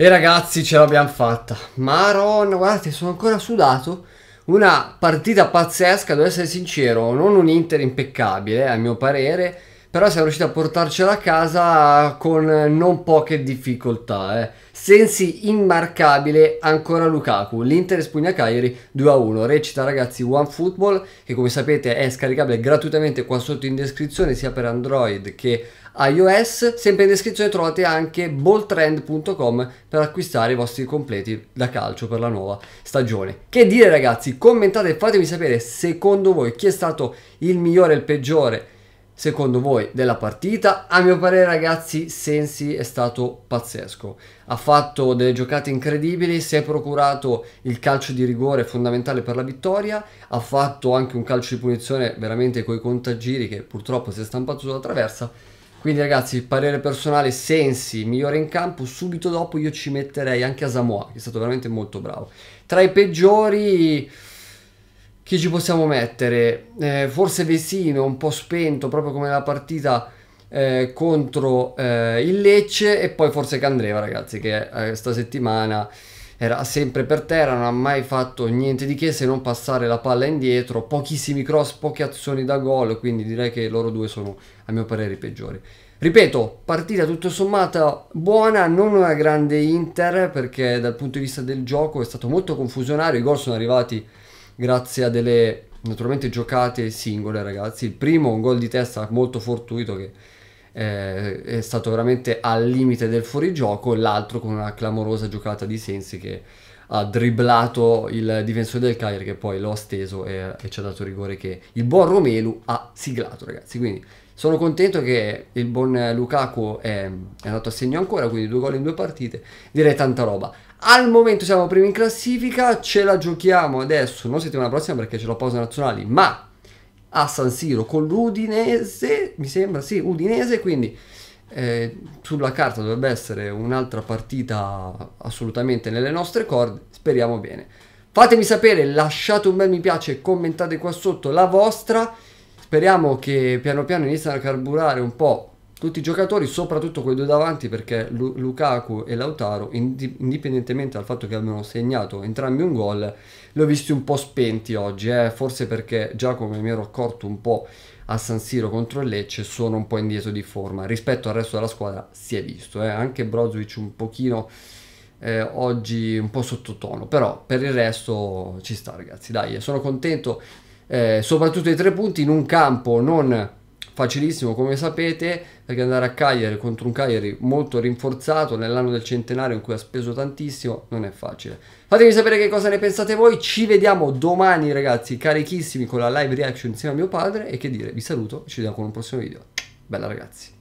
E ragazzi ce l'abbiamo fatta. Maron, guardate, sono ancora sudato. Una partita pazzesca, devo essere sincero, non un Inter impeccabile, eh, a mio parere però siamo riusciti a portarcela a casa con non poche difficoltà. Eh. Sensi immarcabile ancora Lukaku, l'Inter spugna Cagliari 2-1, recita ragazzi OneFootball che come sapete è scaricabile gratuitamente qua sotto in descrizione sia per Android che iOS, sempre in descrizione trovate anche balltrend.com per acquistare i vostri completi da calcio per la nuova stagione. Che dire ragazzi, commentate e fatemi sapere secondo voi chi è stato il migliore e il peggiore secondo voi della partita. A mio parere ragazzi Sensi è stato pazzesco, ha fatto delle giocate incredibili, si è procurato il calcio di rigore fondamentale per la vittoria, ha fatto anche un calcio di punizione veramente coi contagiri che purtroppo si è stampato sulla traversa. Quindi ragazzi, parere personale, Sensi, migliore in campo, subito dopo io ci metterei anche a Samoa, che è stato veramente molto bravo. Tra i peggiori chi ci possiamo mettere? Eh, forse Vesino un po' spento proprio come la partita eh, contro eh, il Lecce e poi forse Candreva ragazzi che eh, sta settimana era sempre per terra, non ha mai fatto niente di che se non passare la palla indietro, pochissimi cross, poche azioni da gol, quindi direi che loro due sono a mio parere i peggiori. Ripeto, partita tutto sommato buona, non una grande Inter perché dal punto di vista del gioco è stato molto confusionario, i gol sono arrivati grazie a delle naturalmente giocate singole ragazzi il primo un gol di testa molto fortuito che eh, è stato veramente al limite del fuorigioco l'altro con una clamorosa giocata di Sensi che ha dribblato il difensore del Cagliari che poi lo ha steso e, e ci ha dato rigore che il buon Romelu ha siglato ragazzi quindi sono contento che il buon Lukaku è, è andato a segno ancora quindi due gol in due partite direi tanta roba al momento siamo primi in classifica, ce la giochiamo adesso, non settimana prossima perché c'è la pausa nazionale, ma a San Siro con l'Udinese, mi sembra, sì, Udinese, quindi eh, sulla carta dovrebbe essere un'altra partita assolutamente nelle nostre corde, speriamo bene. Fatemi sapere, lasciate un bel mi piace, commentate qua sotto la vostra, speriamo che piano piano iniziano a carburare un po' tutti i giocatori, soprattutto quei due davanti, perché Lu- Lukaku e Lautaro, indipendentemente dal fatto che abbiano segnato entrambi un gol, li ho visti un po' spenti oggi, eh? forse perché già come mi ero accorto un po' a San Siro contro il Lecce sono un po' indietro di forma, rispetto al resto della squadra si è visto, eh? anche Brozovic un pochino eh, oggi un po' sottotono, però per il resto ci sta ragazzi, dai, sono contento, eh, soprattutto dei tre punti in un campo non facilissimo come sapete perché andare a Cagliari contro un Cagliari molto rinforzato nell'anno del centenario in cui ha speso tantissimo non è facile fatemi sapere che cosa ne pensate voi ci vediamo domani ragazzi carichissimi con la live reaction insieme a mio padre e che dire vi saluto ci vediamo con un prossimo video bella ragazzi